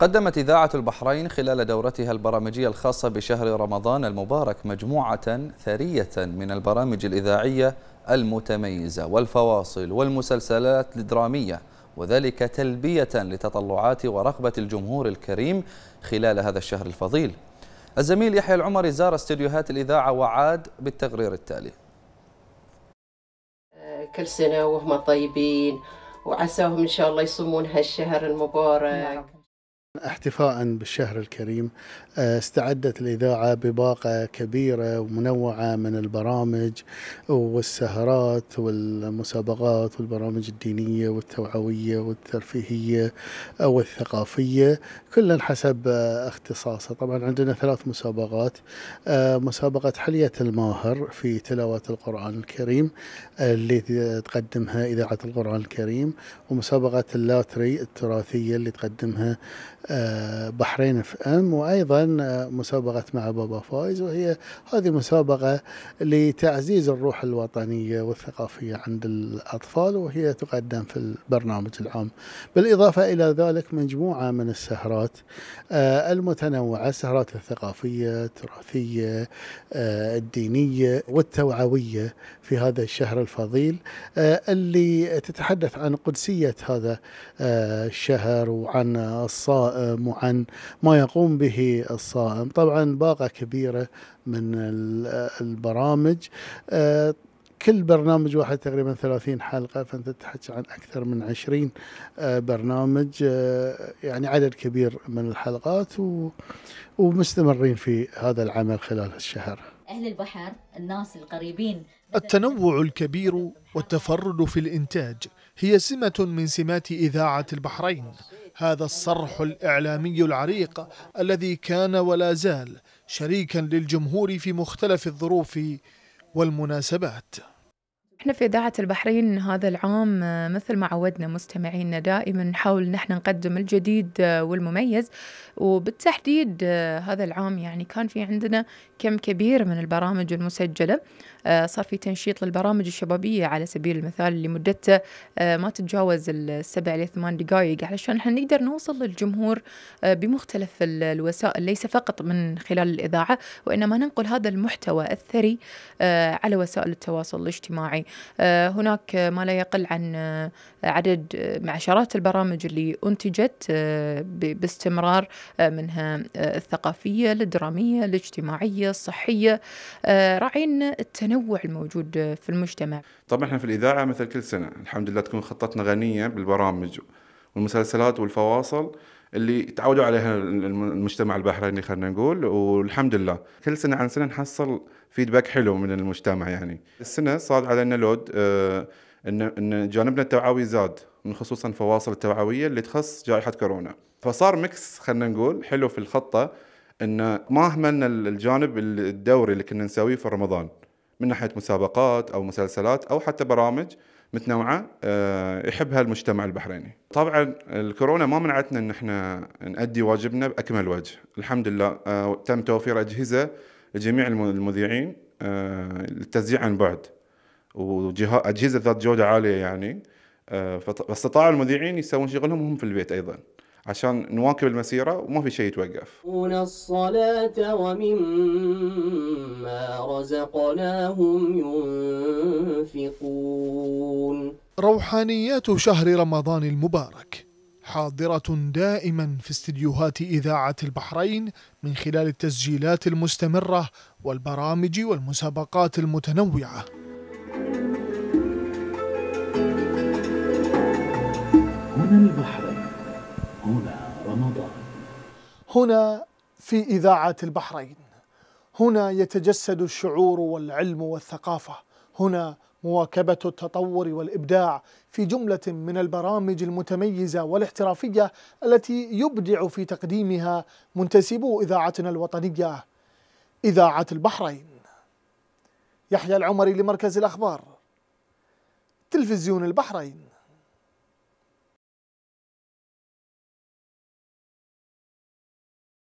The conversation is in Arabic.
قدمت إذاعة البحرين خلال دورتها البرامجية الخاصة بشهر رمضان المبارك مجموعة ثرية من البرامج الإذاعية المتميزة والفواصل والمسلسلات الدرامية وذلك تلبية لتطلعات ورغبة الجمهور الكريم خلال هذا الشهر الفضيل الزميل يحيى العمري زار استديوهات الإذاعة وعاد بالتقرير التالي آه، كل سنة وهم طيبين وعساهم إن شاء الله يصومون هالشهر المبارك احتفاء بالشهر الكريم آه، استعدت الإذاعة بباقة كبيرة ومنوعة من البرامج والسهرات والمسابقات والبرامج الدينية والتوعوية والترفيهية آه، والثقافية كلا حسب آه، اختصاصه طبعا عندنا ثلاث مسابقات مسابقة حلية الماهر في تلاوة القرآن الكريم اللي تقدمها إذاعة القرآن الكريم ومسابقة اللاتري التراثية اللي تقدمها بحرين اف ام وايضا مسابقه مع بابا فايز وهي هذه مسابقه لتعزيز الروح الوطنيه والثقافيه عند الاطفال وهي تقدم في البرنامج العام بالاضافه الى ذلك مجموعه من السهرات آه، المتنوعه السهرات الثقافيه التراثيه آه، الدينيه والتوعويه في هذا الشهر الفضيل آه، اللي تتحدث عن قدسيه هذا الشهر وعن الصائم الصائم وعن ما يقوم به الصائم طبعا باقة كبيرة من البرامج آه، كل برنامج واحد تقريبا 30 حلقة فأنت تحكي عن أكثر من 20 آه، برنامج آه، يعني عدد كبير من الحلقات ومستمرين في هذا العمل خلال الشهر أهل البحر الناس القريبين التنوع الكبير والتفرد في الإنتاج هي سمة من سمات إذاعة البحرين هذا الصرح الإعلامي العريق الذي كان ولا زال شريكا للجمهور في مختلف الظروف والمناسبات احنا في إذاعة البحرين هذا العام آه، مثل ما عودنا مستمعينا دائما نحاول نحن نقدم الجديد آه، والمميز وبالتحديد آه، هذا العام يعني كان في عندنا كم كبير من البرامج المسجلة صار في تنشيط للبرامج الشبابية على سبيل المثال اللي مدتها ما تتجاوز السبع إلى ثمان دقائق علشان احنا نقدر نوصل للجمهور بمختلف الوسائل ليس فقط من خلال الإذاعة وإنما ننقل هذا المحتوى الثري على وسائل التواصل الاجتماعي آه، هناك ما لا يقل عن آه، عدد آه، عشرات البرامج اللي أنتجت باستمرار منها الثقافية الدرامية الاجتماعية الصحية راعين التنوع الموجود في المجتمع طبعا احنا في الإذاعة مثل كل سنة الحمد لله تكون خطتنا غنية بالبرامج والمسلسلات والفواصل اللي تعودوا عليها المجتمع البحريني خلينا نقول والحمد لله كل سنه عن سنه نحصل فيدباك حلو من المجتمع يعني السنه صار علينا لود آه، ان ان جانبنا التوعوي زاد من خصوصا فواصل التوعويه اللي تخص جائحه كورونا فصار ميكس خلينا نقول حلو في الخطه ان ما اهملنا الجانب الدوري اللي كنا نسويه في رمضان من ناحيه مسابقات او مسلسلات او حتى برامج متنوعه آه، يحبها المجتمع البحريني. طبعا الكورونا ما منعتنا ان احنا نادي واجبنا باكمل وجه، الحمد لله آه، تم توفير اجهزه لجميع المذيعين آه، للتسجيل عن بعد واجهزه ذات جوده عاليه يعني فاستطاع المذيعين يسوون شغلهم وهم في البيت ايضا. عشان نواكب المسيره وما في شيء يتوقف. يقيمون الصلاه ومما رزقناهم ينفقون. روحانيات شهر رمضان المبارك حاضرة دائما في استديوهات إذاعة البحرين من خلال التسجيلات المستمرة والبرامج والمسابقات المتنوعة. هنا البحرين هنا رمضان هنا في إذاعة البحرين هنا يتجسد الشعور والعلم والثقافة هنا مواكبة التطور والإبداع في جملة من البرامج المتميزة والاحترافية التي يبدع في تقديمها منتسبو إذاعتنا الوطنية إذاعة البحرين يحيى العمري لمركز الأخبار تلفزيون البحرين